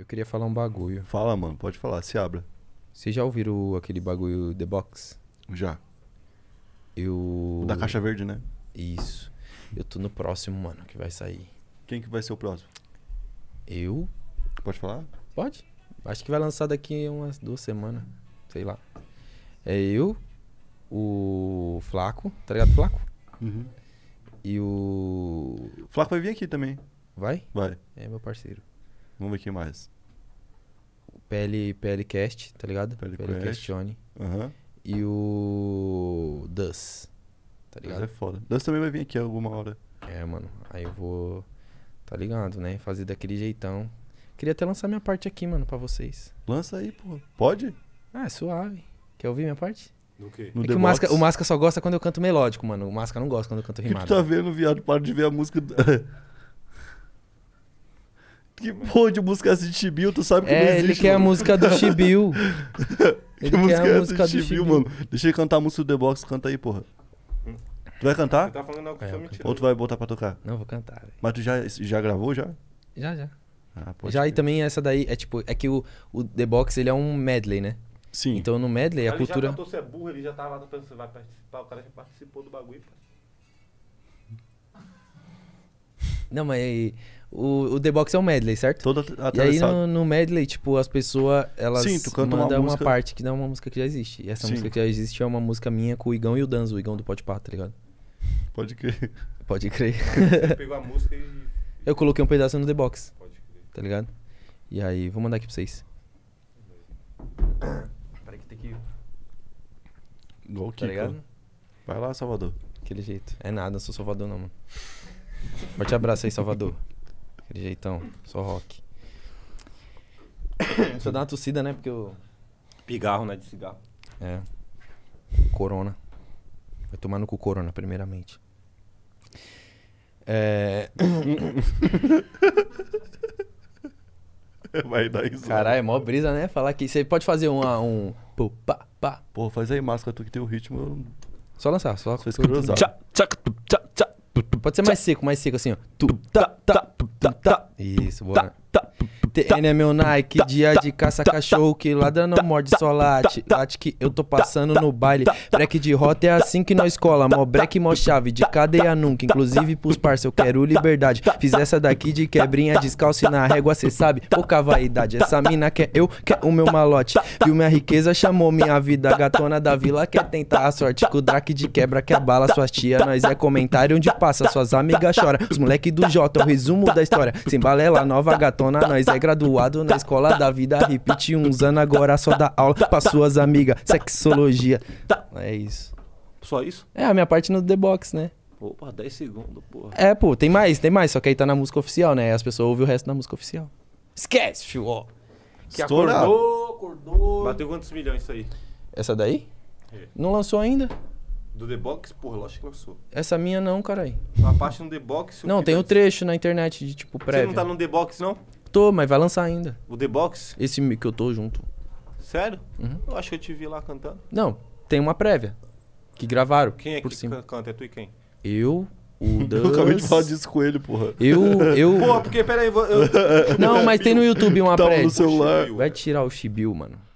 Eu queria falar um bagulho. Fala, mano, pode falar, se abra. Você já ouviram aquele bagulho The Box? Já. Eu. O da Caixa Verde, né? Isso. Eu tô no próximo, mano, que vai sair. Quem que vai ser o próximo? Eu. Pode falar? Pode. Acho que vai lançar daqui umas duas semanas. Sei lá. É eu, o Flaco, tá ligado? Flaco? Uhum. E o. Flaco vai vir aqui também. Vai? Vai. É meu parceiro. Vamos ver quem mais. pl PL, cast tá ligado? PL, PL Questione. Uhum. E o Dus, tá ligado? Mas é foda. Dus também vai vir aqui alguma hora. É, mano. Aí eu vou, tá ligado, né? Fazer daquele jeitão. Queria até lançar minha parte aqui, mano, pra vocês. Lança aí, pô. Pode? Ah, é suave. Quer ouvir minha parte? No quê? No é que o Masca, o só gosta quando eu canto melódico, mano. O Masca não gosta quando eu canto rimado. O que tu tá vendo, viado? Para de ver a música. Que porra de música assim de Chibiu, tu sabe que é, não existe. É, ele quer mano. a música do Chibiu. ele que música quer a música é do Chibiu, mano. Deixa ele cantar a música do The Box, canta aí, porra. Hum. Tu vai cantar? Eu tava tá falando algo que é, foi mentira. Ou tu vai botar pra tocar? Não, vou cantar. Véio. Mas tu já, já gravou, já? Já, já. Ah, já, ver. e também essa daí, é tipo, é que o, o The Box, ele é um medley, né? Sim. Então no medley, a cultura... Ele já cantou, você é burro, ele já tava lá pensando, vai participar, o cara já participou do bagulho, cara. Não, mas o, o The Box é um medley, certo? Todo atravessado. E aí no, no medley, tipo, as pessoas, elas Sim, tu canta mandam uma, música... uma parte que não é uma música que já existe. E essa Sim. música que já existe é uma música minha com o Igão e o Danzo, o Igão do Pode Pá, tá ligado? Pode crer. Pode crer. Você pegou a música e... Eu coloquei um pedaço no The Box. Pode crer. Tá ligado? E aí, vou mandar aqui pra vocês. Peraí que tem que... Igual o Tá ligado? Vai lá, Salvador. Aquele jeito. É nada, não sou Salvador não, mano. Forte abraço aí, Salvador. Aquele jeitão, só rock. Deixa eu dar uma tossida, né? Porque eu. Pigarro, né? De cigarro. É. Corona. Vai tomar no cu Corona, primeiramente. É. Vai dar isso. Caralho, é mó brisa, né? Falar que você pode fazer um. um pô, pá, pá. Pô, faz aí máscara, tu que tem o ritmo. Só lançar, só. Só escreveu. Tchá, tchac, Pode ser mais seco, mais seco assim, ó. Tá, tá, tá, Isso, boa. TN tá, é meu tá, Nike, tá, dia de caça cachorro que ladra não morde, só late. Late que eu tô passando no baile. Break de rota é assim que nós cola. Mó break, mó chave, de cadeia nunca. Inclusive pros parça, eu quero liberdade. Fiz essa daqui de quebrinha, descalço e na régua, cê sabe. Pouca vaidade, essa mina quer eu, quer o meu malote. Viu minha riqueza, chamou minha vida. Gatona da vila quer tentar a sorte. Com o Drac de quebra que abala suas tia. Nós é comentário onde passa, suas amigas choram. Os moleque do Jota, o resumo da história. Sem balela, nova gatona, nós é graduado na escola da vida hippie. Tá, tá, tá, uns anos agora só dá aula para suas amigas. Sexologia. É isso. Só isso? É, a minha parte no The Box, né? Opa, 10 segundos, porra. É, pô, tem mais, tem mais. Só que aí tá na música oficial, né? As pessoas ouvem o resto da música oficial. Esquece, fio, ó. Que Estourado. acordou, acordou. Bateu quantos milhões isso aí? Essa daí? É. Não lançou ainda? Do The Box, porra, acho que lançou. Essa minha não, carai. A parte no The Box. Não, tem o um trecho na internet de tipo pré. Você não tá no The Box, não? Tô, mas vai lançar ainda. O The Box? Esse que eu tô junto. Sério? Uhum. Eu acho que eu te vi lá cantando. Não, tem uma prévia. Que gravaram. Quem é por que cima. canta? É tu e quem? Eu, o Dan. Eu acabei de falar disso com ele, porra. Eu. eu... Porra, porque peraí. Eu... Não, mas tem no YouTube uma tá prévia. no celular. Vai tirar o Chibiu, mano.